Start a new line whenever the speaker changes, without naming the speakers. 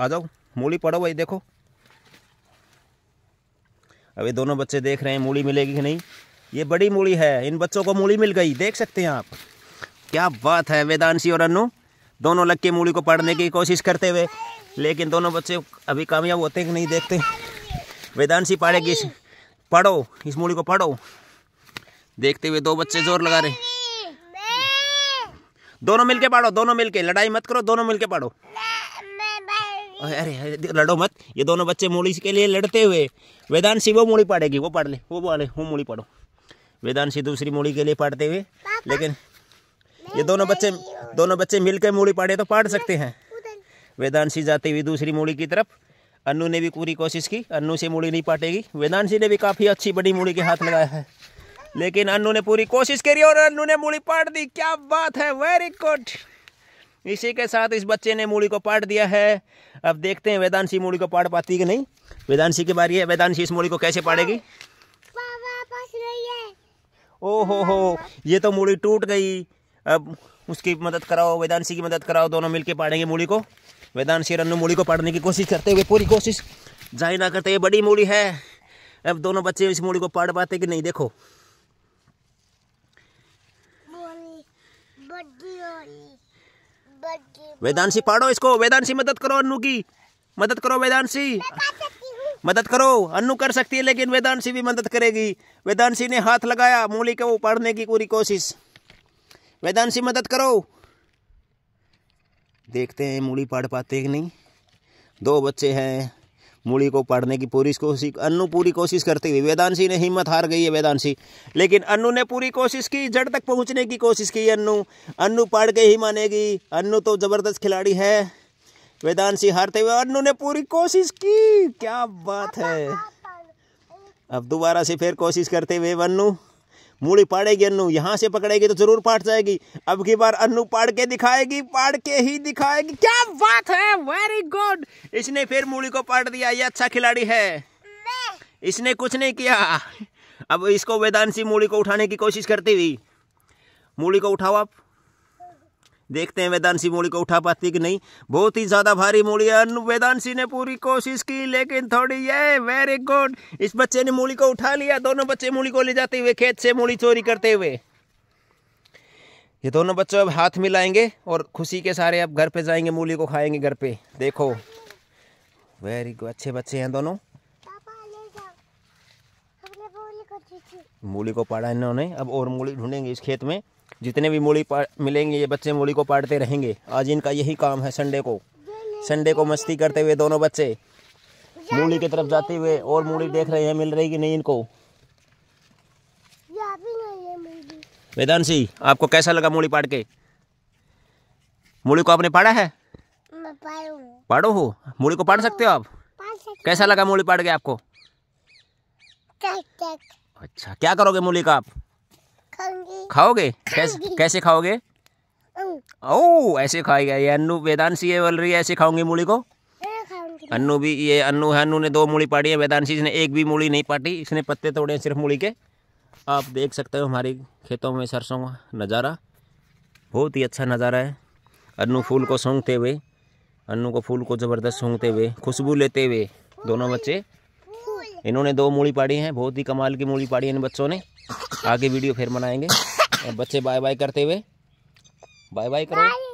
आ जाओ मूली पड़ो भाई देखो अभी दोनों बच्चे देख रहे हैं मूली मिलेगी कि नहीं ये बड़ी मूली है इन बच्चों को मूली मिल गई देख सकते हैं आप क्या बात है वेदांशी और अनु दोनों लग के मूली को पढ़ने की कोशिश करते हुए लेकिन दोनों बच्चे अभी कामयाब होते हैं कि नहीं देखते वेदांशी पाड़ेगी इस पढ़ो इस मूली को पढ़ो देखते हुए दो बच्चे जोर लगा रहे दोनों मिलके पढ़ो दोनों मिलके लड़ाई मत करो दोनों मिलके पढ़ो अरे लड़ो मत ये दोनों बच्चे मूली के लिए लड़ते हुए वेदांशी वो मूली पाड़ेगी वो पढ़ ले वो बोले वो मूली पाड़ो वेदांशी दूसरी मूली के लिए पाड़ते हुए लेकिन ये दोनों बच्चे दोनों बच्चे मिलकर मूली पाड़े तो पाड़ सकते हैं वेदांशी जाती जाते हुए दूसरी मूली की तरफ अनु ने भी पूरी कोशिश की अन्नू से मूली नहीं पाटेगी वेदांशी ने भी काफ़ी अच्छी बड़ी मूली के हाथ लगाया है लेकिन अनु ने पूरी कोशिश करी और अनु ने मूली पाट दी क्या बात है वेरी गुड इसी के साथ इस बच्चे ने मूड़ी को पाट दिया है अब देखते हैं वेदांशी मूड़ी को पाट पाती कि नहीं वेदांशी की बारी है वेदांशी इस मूड़ी को कैसे पाड़ेगी ओ हो हो ये तो मूड़ी टूट गई अब उसकी मदद कराओ वेदांशी की मदद कराओ दोनों मिलके पाड़ेंगे मूड़ी को वेदांशी रन्नू मूड़ी को पाड़ने की कोशिश करते हुए पूरी कोशिश जाहिर ना करते ये बड़ी मूड़ी है अब दोनों बच्चे इस मूड़ी को पाड़ पाते कि नहीं देखो बड़ी वेदांशी पाड़ो इसको वेदांशी मदद करो अन्नू की मदद करो वेदांशी मदद करो अन्नु कर सकती है लेकिन वेदांशी भी मदद करेगी वेदांशी ने हाथ लगाया मूली को पढ़ने की पूरी कोशिश वेदांशी मदद करो देखते हैं मूली पढ़ पाते कि नहीं दो बच्चे हैं मूली को पढ़ने की पूरी कोशिश अन्नू पूरी कोशिश करते हुए वेदांशी ने हिम्मत हार गई है वेदांशी लेकिन अनु ने पूरी कोशिश की जड़ तक पहुँचने की कोशिश की अनु अन्नू पढ़ के ही मानेगी अन्नू तो ज़बरदस्त खिलाड़ी है वेदांशी हारते हुए अनु ने पूरी कोशिश की क्या बात है अब दोबारा से फिर कोशिश करते हुए अनु मूड़ी पाड़ेगी अन्नू यहाँ से पकड़ेगी तो जरूर पाट जाएगी अब की बार अन्नू पाड़ के दिखाएगी पाड़ के ही दिखाएगी क्या बात है वेरी गुड इसने फिर मूड़ी को पाट दिया ये अच्छा खिलाड़ी है इसने कुछ नहीं किया अब इसको वेदांशी मूड़ी को उठाने की कोशिश करती हुई मूली को उठाओ आप देखते हैं वेदांशी मूली को उठा पाती कि नहीं बहुत ही ज़्यादा भारी मूली वेदांशी ने पूरी कोशिश की लेकिन थोड़ी ये वेरी गुड इस बच्चे ने मूली को उठा लिया दोनों बच्चे मूली को ले जाते हुए खेत से मूली चोरी करते हुए ये दोनों बच्चों अब हाथ मिलाएंगे और खुशी के सारे अब घर पे जाएंगे मूली को खाएंगे घर पे देखो वेरी गुड अच्छे बच्चे हैं दोनों मूली को पाड़ा इन्होंने अब और मूली ढूंढेंगे इस खेत में जितने भी मूली मिलेंगे ये बच्चे मूली को पाटते रहेंगे आज इनका यही काम है संडे को संडे को मस्ती करते हुए दोनों बच्चे मूली की तरफ जाते हुए और मूली देख रहे हैं मिल रही कि नहीं इनको वेदान सिंह आपको कैसा लगा मूली पाट के मूली को आपने पाड़ा है पाड़ो हो मूली को पाड़ सकते हो आप कैसा लगा मूली पाड़ के आपको अच्छा क्या करोगे मूली का आप खाओगे कैसे कैसे खाओगे ओ ऐसे खाएगा ये अन्नू वेदांशी ये बोल रही है ऐसे खाऊंगी मूली को हाँ, अन्नू भी ये अन्नू है अन्नू ने दो मूली पाटी है वेदांशी इसने एक भी मूली नहीं पाटी इसने पत्ते तोड़े हैं सिर्फ मूली के आप देख सकते हो हमारी खेतों में सरसों का नज़ारा बहुत ही अच्छा नज़ारा है अन्नू फूल को सूंघते हुए अन्नू को फूल को ज़बरदस्त सूंघते हुए खुशबू लेते हुए दोनों बच्चे इन्होंने दो मूली पाड़ी हैं बहुत ही कमाल की मूली पाड़ी है इन बच्चों ने आगे वीडियो फिर बनाएंगे और बच्चे बाय बाय करते हुए बाय बाय करो